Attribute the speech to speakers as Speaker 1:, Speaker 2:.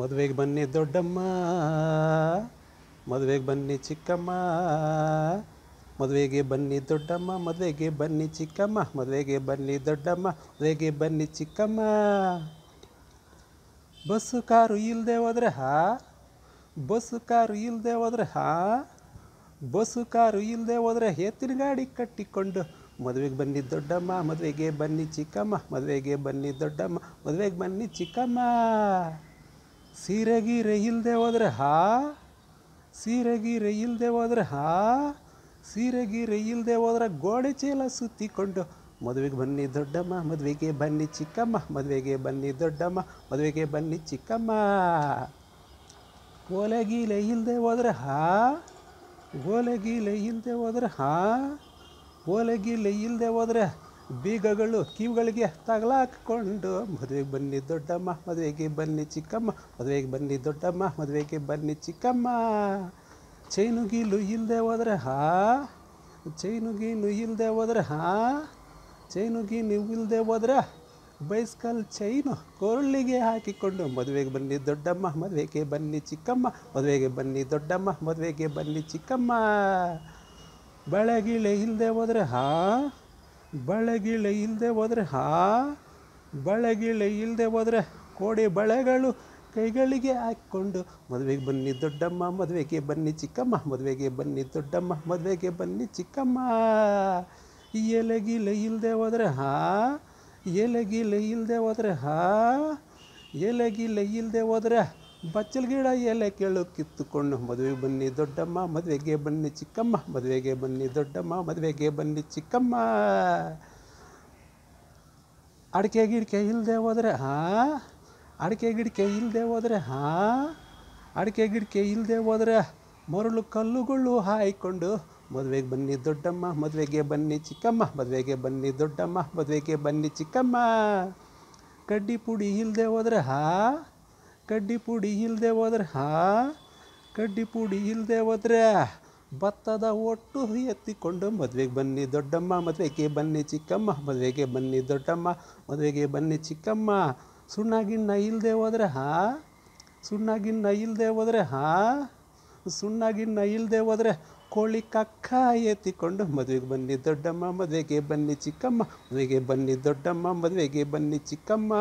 Speaker 1: ಮದುವೆಗೆ ಬನ್ನಿ ದೊಡ್ಡಮ್ಮ ಮದುವೆಗೆ ಬನ್ನಿ ಚಿಕ್ಕಮ್ಮ ಮದುವೆಗೆ ಬನ್ನಿ ದೊಡ್ಡಮ್ಮ ಮದುವೆಗೆ ಬನ್ನಿ ಚಿಕ್ಕಮ್ಮ ಮದುವೆಗೆ ಬನ್ನಿ ದೊಡ್ಡಮ್ಮ ಮದುವೆಗೆ ಬನ್ನಿ ಚಿಕ್ಕಮ್ಮ ಬಸ್ಸು ಕಾರು ಇಲ್ಲದೆ ಹೋದ್ರೆ ಹಾ ಬಸ್ಸು ಕಾರು ಇಲ್ಲದೆ ಹೋದ್ರೆ ಹಾ ಬಸ್ಸು ಕಾರು ಇಲ್ಲದೆ ಹೋದ್ರೆ ಎತ್ತಿನ ಗಾಡಿ ಕಟ್ಟಿಕೊಂಡು ಮದುವೆಗೆ ಬನ್ನಿ ದೊಡ್ಡಮ್ಮ ಮದುವೆಗೆ ಬನ್ನಿ ಚಿಕ್ಕಮ್ಮ ಮದುವೆಗೆ ಬನ್ನಿ ದೊಡ್ಡಮ್ಮ ಮದುವೆಗೆ ಬನ್ನಿ ಚಿಕ್ಕಮ್ಮ ಸೀರೆಗಿ ರೈಲ್ದೆ ಹೋದ್ರೆ ಹಾ ಸೀರೆಗಿ ರೈಲ್ದೆ ಹೋದ್ರೆ ಹಾ ಸೀರೆಗಿ ರೈಲ್ದೆ ಹೋದ್ರೆ ಗೋಡೆ ಚೀಲ ಸುತ್ತಿಕೊಂಡು ಮದುವೆಗೆ ಬನ್ನಿ ದೊಡ್ಡಮ್ಮ ಮದುವೆಗೆ ಬನ್ನಿ ಚಿಕ್ಕಮ್ಮ ಮದುವೆಗೆ ಬನ್ನಿ ದೊಡ್ಡಮ್ಮ ಮದುವೆಗೆ ಬನ್ನಿ ಚಿಕ್ಕಮ್ಮ ಲೈ ಇಲ್ಲದೆ ಹೋದರೆ ಹಾ ಗೋಲೆಗೀಲೆ ಇಲ್ಲದೆ ಹೋದರೆ ಹಾ ಲೈ ಇಲ್ಲದೆ ಹೋದ್ರೆ ಬೀಗಗಳು ಕಿವುಗಳಿಗೆ ತಗಲಾಕೊಂಡು ಮದುವೆಗೆ ಬನ್ನಿ ದೊಡ್ಡಮ್ಮ ಮದುವೆಗೆ ಬನ್ನಿ ಚಿಕ್ಕಮ್ಮ ಮದುವೆಗೆ ಬನ್ನಿ ದೊಡ್ಡಮ್ಮ ಮದುವೆಗೆ ಬನ್ನಿ ಚಿಕ್ಕಮ್ಮ ಚೈನು ಗೀಲು ಇಲ್ಲದೆ ಹೋದರೆ ಹಾ ಚೈನು ಗೀನು ಇಲ್ಲದೆ ಹೋದರೆ ಹಾ ಚೈನು ಇಲ್ಲದೆ ಹೋದ್ರೆ ಬೈಸ್ಕಲ್ ಚೈನು ಕೊರಳಿಗೆ ಹಾಕಿಕೊಂಡು ಮದುವೆಗೆ ಬನ್ನಿ ದೊಡ್ಡಮ್ಮ ಮದುವೆಗೆ ಬನ್ನಿ ಚಿಕ್ಕಮ್ಮ ಮದುವೆಗೆ ಬನ್ನಿ ದೊಡ್ಡಮ್ಮ ಮದುವೆಗೆ ಬನ್ನಿ ಚಿಕ್ಕಮ್ಮ ಬಳೆಗಿಳೆ ಇಲ್ಲದೆ ಹೋದರೆ ಹಾ ಬಳೆಗಿಳೆ ಇಲ್ಲದೆ ಹೋದರೆ ಹಾ ಬಳೆಗಿಳೆ ಇಲ್ಲದೆ ಹೋದರೆ ಕೋಡಿ ಬಳೆಗಳು ಕೈಗಳಿಗೆ ಹಾಕ್ಕೊಂಡು ಮದುವೆಗೆ ಬನ್ನಿ ದೊಡ್ಡಮ್ಮ ಮದುವೆಗೆ ಬನ್ನಿ ಚಿಕ್ಕಮ್ಮ ಮದುವೆಗೆ ಬನ್ನಿ ದೊಡ್ಡಮ್ಮ ಮದುವೆಗೆ ಬನ್ನಿ ಚಿಕ್ಕಮ್ಮ ಎಲೆಗಿಲೆ ಇಲ್ಲದೆ ಹೋದರೆ ಹಾ ಎಲೆಗಿಲೆ ಇಲ್ಲದೆ ಹೋದರೆ ಹಾ ಎಲೆಗಿಲೆ ಇಲ್ಲದೆ ಹೋದರೆ ಬಚ್ಚಲ್ ಗಿಡ ಎಲೆ ಕೇಳು ಕಿತ್ತುಕೊಂಡು ಮದುವೆಗೆ ಬನ್ನಿ ದೊಡ್ಡಮ್ಮ ಮದುವೆಗೆ ಬನ್ನಿ ಚಿಕ್ಕಮ್ಮ ಮದುವೆಗೆ ಬನ್ನಿ ದೊಡ್ಡಮ್ಮ ಮದುವೆಗೆ ಬನ್ನಿ ಚಿಕ್ಕಮ್ಮ ಅಡಿಕೆ ಗಿಡಿಕೆ ಇಲ್ಲದೆ ಹೋದರೆ ಹಾಂ ಅಡಿಕೆ ಗಿಡಿಕೆ ಇಲ್ಲದೆ ಹೋದರೆ ಹಾಂ ಅಡಿಕೆ ಗಿಡಿಕೆ ಇಲ್ಲದೆ ಹೋದರೆ ಮರಳು ಕಲ್ಲುಗಳು ಹಾಯ್ಕೊಂಡು ಮದುವೆಗೆ ಬನ್ನಿ ದೊಡ್ಡಮ್ಮ ಮದುವೆಗೆ ಬನ್ನಿ ಚಿಕ್ಕಮ್ಮ ಮದುವೆಗೆ ಬನ್ನಿ ದೊಡ್ಡಮ್ಮ ಮದುವೆಗೆ ಬನ್ನಿ ಚಿಕ್ಕಮ್ಮ ಕಡ್ಡಿ ಪುಡಿ ಇಲ್ಲದೆ ಹೋದರೆ ಹಾ ಕಡ್ಡಿ ಪುಡಿ ಇಲ್ಲದೆ ಹೋದ್ರೆ ಹಾ ಕಡ್ಡಿ ಪುಡಿ ಇಲ್ಲದೆ ಹೋದ್ರೆ ಭತ್ತದ ಒಟ್ಟು ಎತ್ತಿಕೊಂಡು ಮದುವೆಗೆ ಬನ್ನಿ ದೊಡ್ಡಮ್ಮ ಮದುವೆಗೆ ಬನ್ನಿ ಚಿಕ್ಕಮ್ಮ ಮದುವೆಗೆ ಬನ್ನಿ ದೊಡ್ಡಮ್ಮ ಮದುವೆಗೆ ಬನ್ನಿ ಚಿಕ್ಕಮ್ಮ ಸುಣ್ಣ ಗಿಣ್ಣ ಇಲ್ಲದೆ ಹೋದ್ರೆ ಹಾ ಸುಣ್ಣ ಗಿಣ್ಣ ಇಲ್ಲದೆ ಹೋದ್ರೆ ಹಾ ಸುಣ್ಣ ಗಿಣ್ಣ ಇಲ್ಲದೆ ಹೋದ್ರೆ ಕೋಳಿ ಕಕ್ಕ ಎತ್ತಿಕೊಂಡು ಮದುವೆಗೆ ಬನ್ನಿ ದೊಡ್ಡಮ್ಮ ಮದುವೆಗೆ ಬನ್ನಿ ಚಿಕ್ಕಮ್ಮ ಮದುವೆಗೆ ಬನ್ನಿ ದೊಡ್ಡಮ್ಮ ಮದುವೆಗೆ ಬನ್ನಿ ಚಿಕ್ಕಮ್ಮ